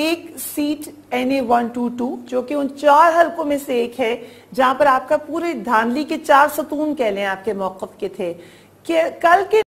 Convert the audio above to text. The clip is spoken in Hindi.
एक seat N A one two two जो कि उन चार हलकों में से एक है जहां पर आपका पूरे धांधली के चार सतून कह लें आपके मौकफ के थे कल के